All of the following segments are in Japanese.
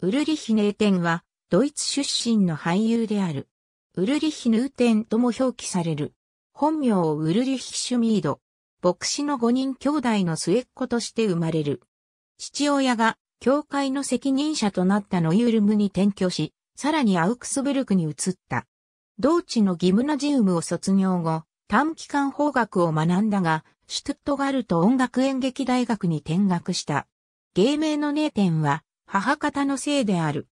ウルリヒ・ネーテンは、ドイツ出身の俳優である。ウルリヒ・ヌーテンとも表記される。本名をウルリヒ・シュミード。牧師の5人兄弟の末っ子として生まれる。父親が、教会の責任者となったノイルムに転居し、さらにアウクスブルクに移った。同地のギムナジウムを卒業後、短期間法学を学んだが、シュトゥットガルト音楽演劇大学に転学した。芸名のネーテンは、母方のせいである。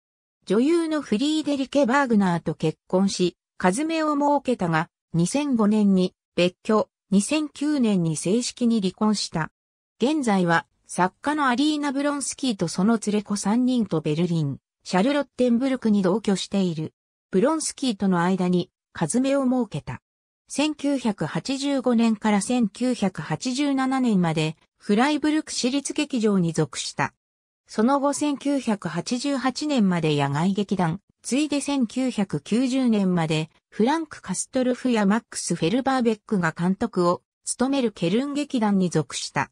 女優のフリーデリケ・バーグナーと結婚し、カズメを設けたが、2005年に別居、2009年に正式に離婚した。現在は作家のアリーナ・ブロンスキーとその連れ子3人とベルリン、シャルロッテンブルクに同居している。ブロンスキーとの間に、カズメを設けた。1985年から1987年まで、フライブルク私立劇場に属した。その後1988年まで野外劇団、ついで1990年までフランク・カストルフやマックス・フェルバーベックが監督を務めるケルン劇団に属した。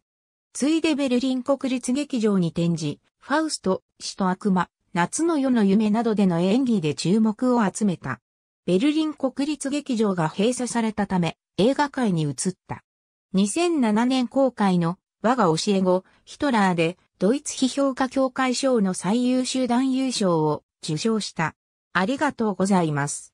ついでベルリン国立劇場に展示、ファウスト、死と悪魔、夏の夜の夢などでの演技で注目を集めた。ベルリン国立劇場が閉鎖されたため映画界に移った。2007年公開の我が教え子、ヒトラーで、ドイツ批評家協会賞の最優秀男優賞を受賞した。ありがとうございます。